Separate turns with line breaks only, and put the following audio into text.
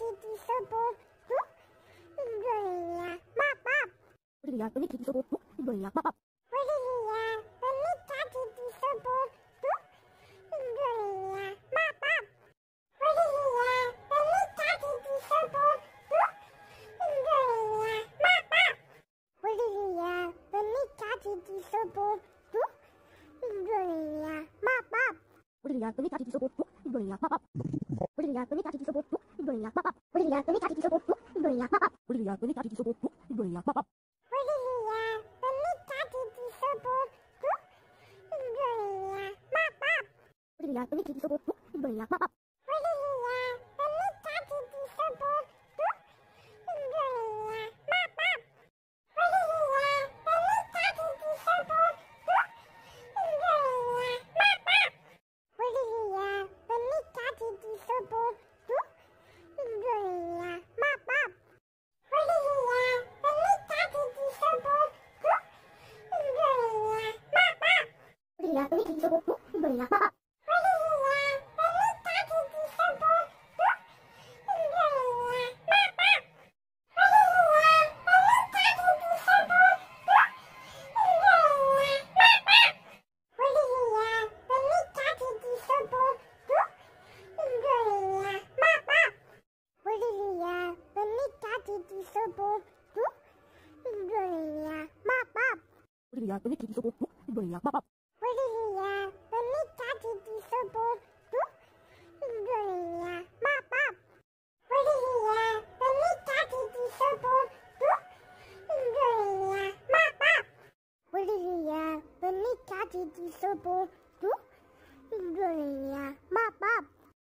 gigi subuh Gaya babab
Gaya ini gigi subuh Gaya babab
Gaya ini gigi subuh Gaya babab Gaya ini gigi subuh
Gaya babab Gaya ini Beliau ini tadi disuruh beliau maaf. Beliau maaf. Ya, ini kisah buku, beliau bapak.
முடியலையா ஒன்னி காட்டி பீசோ போட்டு முடியலையா pop pop முடியலையா ஒன்னி காட்டி பீசோ போட்டு முடியலையா பாப் பாப் முடியலையா ஒன்னி காட்டி பீசோ போட்டு முடியலையா பாப் பாப்